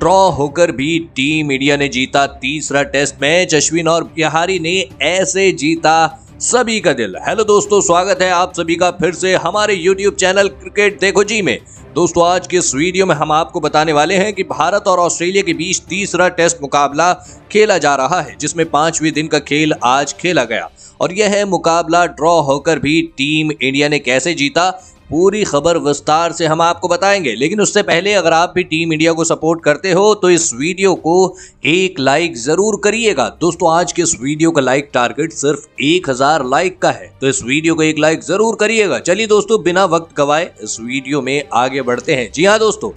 draw होकर भी team India ने जीता तीसरा टेस्ट मैच अश्विन और बिहारी ने ऐसे जीता सभी का दिल हेलो दोस्तों स्वागत है आप सभी का फिर से हमारे यूट्यूब चैनल क्रिकेट देखो जी में दोस्तों आज के इस वीडियो में हम आपको बताने वाले हैं कि भारत और ऑस्ट्रेलिया के बीच तीसरा टेस्ट मुकाबला खेला जा रहा है जिसमें पांचवें दिन का खेल आज खेला गया और यह है मुकाबला ड्रॉ होकर भी टीम इंडिया ने कैसे जीता पूरी खबर विस्तार से हम आपको बताएंगे लेकिन उससे पहले अगर आप भी टीम इंडिया को सपोर्ट करते हो तो इस वीडियो को एक लाइक जरूर करिएगा दोस्तों आज के इस वीडियो का लाइक टारगेट सिर्फ एक हजार लाइक का है तो इस वीडियो को एक लाइक जरूर करिएगा चलिए दोस्तों बिना वक्त गवाए इस वीडियो में आगे बढ़ते हैं जी हाँ दोस्तों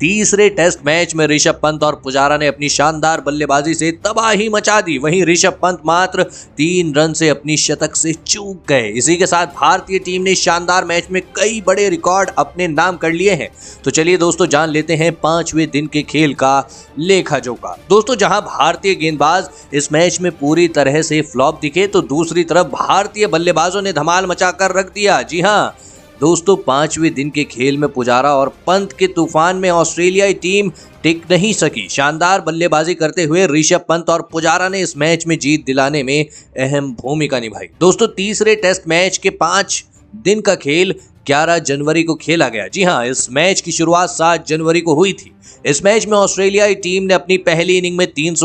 तीसरे टेस्ट मैच में ऋषभ पंत और पुजारा ने अपनी शानदार बल्लेबाजी से तबाही मचा दी वहीं ऋषभ पंत मात्र तीन रन से अपनी शतक से चूक गए इसी के साथ भारतीय टीम ने शानदार मैच में कई बड़े रिकॉर्ड अपने नाम कर लिए हैं तो चलिए दोस्तों जान लेते हैं पांचवें दिन के खेल का लेखा जोखा दोस्तों जहां भारतीय गेंदबाज इस मैच में पूरी तरह से फ्लॉप दिखे तो दूसरी तरफ भारतीय बल्लेबाजों ने धमाल मचाकर रख दिया जी हाँ दोस्तों पांचवें दिन के खेल में पुजारा और पंत के तूफान में ऑस्ट्रेलियाई टीम टिक नहीं सकी शानदार बल्लेबाजी करते हुए ऋषभ पंत और पुजारा ने इस मैच में जीत दिलाने में अहम भूमिका निभाई दोस्तों तीसरे टेस्ट मैच के पांच दिन का खेल 11 जनवरी को खेला गया जी हाँ इस मैच की शुरुआत 7 जनवरी को हुई थी इस मैच में ऑस्ट्रेलियाई टीम ने अपनी पहली इनिंग में तीन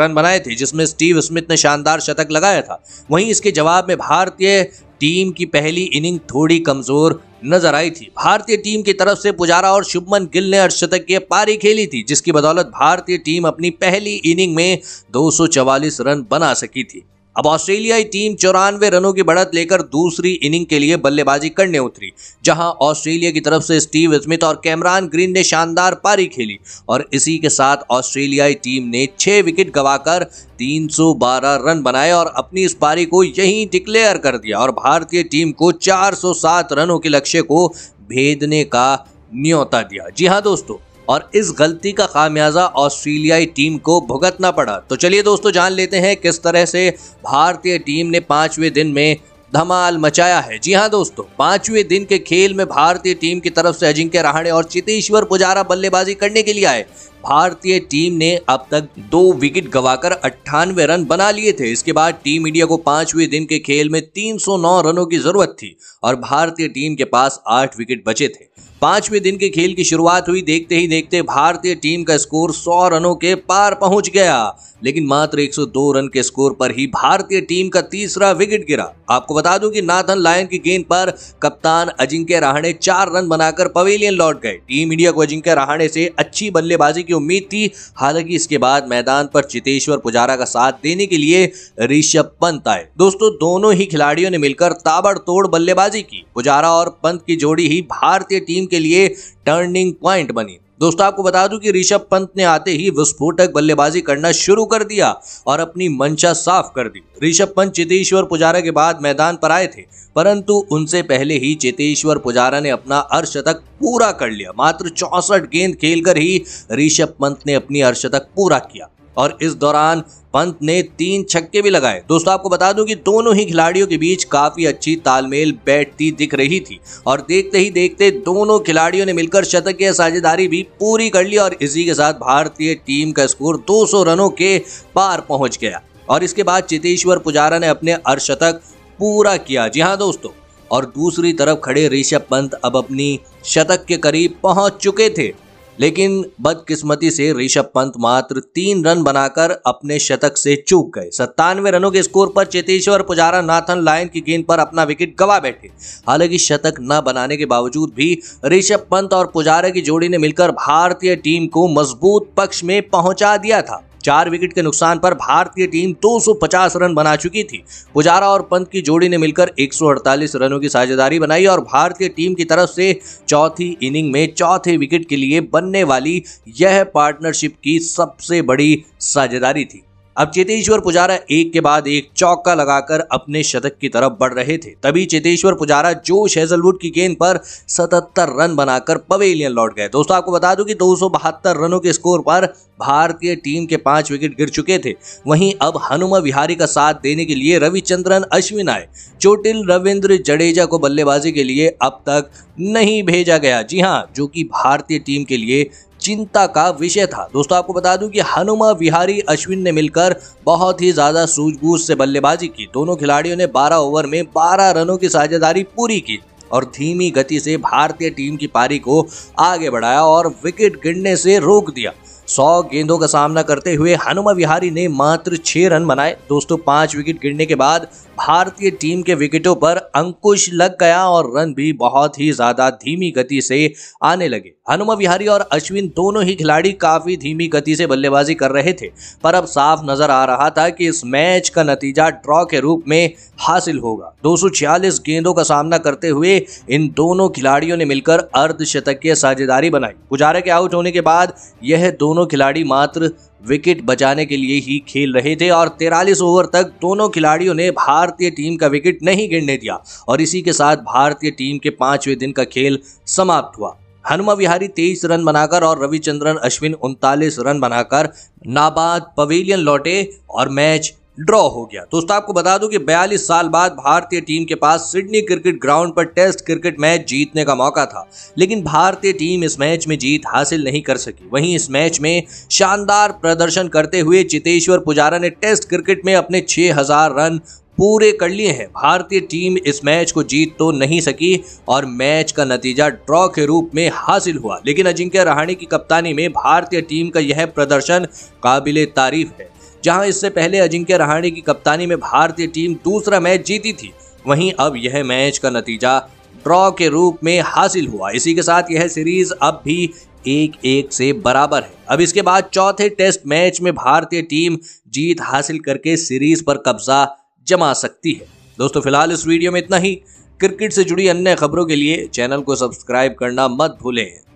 रन बनाए थे जिसमें स्टीव स्मिथ ने शानदार शतक लगाया था वहीं इसके जवाब में भारतीय टीम की पहली इनिंग थोड़ी कमजोर नजर आई थी भारतीय टीम की तरफ से पुजारा और शुभमन गिल ने अर्धशतकीय पारी खेली थी जिसकी बदौलत भारतीय टीम अपनी पहली इनिंग में 244 रन बना सकी थी अब ऑस्ट्रेलियाई टीम चौरानवे रनों की बढ़त लेकर दूसरी इनिंग के लिए बल्लेबाजी करने उतरी जहां ऑस्ट्रेलिया की तरफ से स्टीव स्मिथ और कैमरान ग्रीन ने शानदार पारी खेली और इसी के साथ ऑस्ट्रेलियाई टीम ने छः विकेट गवाकर 312 रन बनाए और अपनी इस पारी को यहीं डिक्लेयर कर दिया और भारतीय टीम को 407 रनों के लक्ष्य को भेदने का न्योता दिया जी हाँ दोस्तों और इस गलती का खामियाजा ऑस्ट्रेलियाई टीम को भुगतना पड़ा तो चलिए दोस्तों जान लेते हैं किस तरह से भारतीय टीम ने पांचवें दिन में धमाल मचाया है जी हाँ दोस्तों पांचवें दिन के खेल में भारतीय टीम की तरफ से अजिंक्य रहाणे और चितेश्वर पुजारा बल्लेबाजी करने के लिए आए भारतीय टीम ने अब तक दो विकेट गवाकर अट्ठानवे रन बना लिए थे इसके बाद टीम इंडिया को पांचवें दिन के खेल में 309 रनों की जरूरत थी और भारतीय टीम के पास आठ विकेट बचे थे पांचवें दिन के खेल की शुरुआत हुई देखते ही देखते भारतीय टीम का स्कोर 100 रनों के पार पहुंच गया लेकिन मात्र 102 रन के स्कोर पर ही भारतीय टीम का तीसरा विकेट गिरा आपको बता दूं कि नाथन लायन की गेंद पर कप्तान अजिंक्य रहाणे चार रन बनाकर पवेलियन लौट गए टीम इंडिया को अजिंक्य रहाणे से अच्छी बल्लेबाजी की उम्मीद थी हालांकि इसके बाद मैदान पर चितेश्वर पुजारा का साथ देने के लिए ऋषभ पंत आए दोस्तों दोनों ही खिलाड़ियों ने मिलकर ताबड़तोड़ बल्लेबाजी की पुजारा और पंत की जोड़ी ही भारतीय टीम के लिए टर्निंग प्वाइंट बनी दोस्तों आपको बता दूं कि ऋषभ पंत ने आते ही विस्फोटक बल्लेबाजी करना शुरू कर दिया और अपनी मंशा साफ कर दी ऋषभ पंत चेतेश्वर पुजारा के बाद मैदान पर आए थे परंतु उनसे पहले ही चेतेश्वर पुजारा ने अपना अर्धशतक पूरा कर लिया मात्र चौसठ गेंद खेलकर ही ऋषभ पंत ने अपनी अर्धशतक पूरा किया और इस दौरान पंत ने तीन छक्के भी लगाए दोस्तों आपको बता दूं कि दोनों ही खिलाड़ियों के बीच काफी अच्छी तालमेल बैठती दिख रही थी और देखते ही देखते दोनों खिलाड़ियों ने मिलकर शतकीय साझेदारी भी पूरी कर ली और इसी के साथ भारतीय टीम का स्कोर 200 रनों के पार पहुंच गया और इसके बाद चेतेश्वर पुजारा ने अपने अर्धशतक पूरा किया जी हाँ दोस्तों और दूसरी तरफ खड़े ऋषभ पंत अब अपनी शतक के करीब पहुंच चुके थे लेकिन बदकिस्मती से ऋषभ पंत मात्र तीन रन बनाकर अपने शतक से चूक गए सत्तानवे रनों के स्कोर पर चेतेश्वर पुजारा नाथन लाइन की गेंद पर अपना विकेट गवा बैठे हालांकि शतक न बनाने के बावजूद भी ऋषभ पंत और पुजारा की जोड़ी ने मिलकर भारतीय टीम को मजबूत पक्ष में पहुंचा दिया था चार विकेट के नुकसान पर भारतीय टीम 250 रन बना चुकी थी पुजारा और पंत की जोड़ी ने मिलकर 148 रनों की साझेदारी बनाई और भारतीय टीम की तरफ से चौथी इनिंग में चौथे विकेट के लिए बनने वाली यह पार्टनरशिप की सबसे बड़ी साझेदारी थी अब चेतेश्वर पुजारा एक के बाद एक चौका लगाकर अपने शतक की तरफ बढ़ रहे थे तभी चेतेश्वर पुजारा जो शेजलवुड की गेंद पर सतहत्तर रन बनाकर पवेलियन लौट गए दोस्तों आपको बता दूं कि दो रनों के स्कोर पर भारतीय टीम के पांच विकेट गिर चुके थे वहीं अब हनुमा विहारी का साथ देने के लिए रविचंद्रन अश्विन आए चोटिल रविंद्र जडेजा को बल्लेबाजी के लिए अब तक नहीं भेजा गया जी हां जो कि भारतीय टीम के लिए चिंता का विषय था दोस्तों आपको बता दूं कि हनुमा विहारी अश्विन ने मिलकर बहुत ही ज्यादा सूझबूझ से बल्लेबाजी की दोनों खिलाड़ियों ने 12 ओवर में 12 रनों की साझेदारी पूरी की और धीमी गति से भारतीय टीम की पारी को आगे बढ़ाया और विकेट गिरने से रोक दिया सौ गेंदों का सामना करते हुए हनुमा विहारी ने मात्र छह रन बनाए दोस्तों पांच विकेट गिरने के बाद भारतीय टीम के विकेटों पर अंकुश लग गया और रन भी बहुत ही ज़्यादा धीमी गति से आने लगे हनुमा विहारी और अश्विन दोनों ही खिलाड़ी काफ़ी धीमी गति से बल्लेबाजी कर रहे थे पर अब साफ नज़र आ रहा था कि इस मैच का नतीजा ड्रॉ के रूप में हासिल होगा दो गेंदों का सामना करते हुए इन दोनों खिलाड़ियों ने मिलकर अर्धशतकीय साझेदारी बनाई पुजारा के आउट होने के बाद यह दोनों दोनों खिलाड़ी मात्र विकेट बचाने के लिए ही खेल रहे थे और 43 ओवर तक दोनों खिलाड़ियों ने भारतीय टीम का विकेट नहीं गिरने दिया और इसी के साथ भारतीय टीम के पांचवें दिन का खेल समाप्त हुआ हनुमा विहारी तेईस रन बनाकर और रविचंद्रन अश्विन उनतालीस रन बनाकर नाबाद पवेलियन लौटे और मैच ड्रॉ हो गया दोस्तों आपको बता दूं कि 42 साल बाद भारतीय टीम के पास सिडनी क्रिकेट ग्राउंड पर टेस्ट क्रिकेट मैच जीतने का मौका था लेकिन भारतीय टीम इस मैच में जीत हासिल नहीं कर सकी वहीं इस मैच में शानदार प्रदर्शन करते हुए चितेश्वर पुजारा ने टेस्ट क्रिकेट में अपने छह रन पूरे कर लिए हैं भारतीय टीम इस मैच को जीत तो नहीं सकी और मैच का नतीजा ड्रॉ के रूप में हासिल हुआ लेकिन अजिंक्य रहाणे की कप्तानी में भारतीय टीम का यह प्रदर्शन काबिल तारीफ है जहां इससे पहले अजिंक्य रहाणे की कप्तानी में भारतीय टीम दूसरा मैच जीती थी वहीं अब यह मैच का नतीजा ड्रॉ के रूप में हासिल हुआ इसी के साथ यह सीरीज अब भी एक एक से बराबर है अब इसके बाद चौथे टेस्ट मैच में भारतीय टीम जीत हासिल करके सीरीज पर कब्जा जमा सकती है दोस्तों फिलहाल इस वीडियो में इतना ही क्रिकेट से जुड़ी अन्य खबरों के लिए चैनल को सब्सक्राइब करना मत भूलें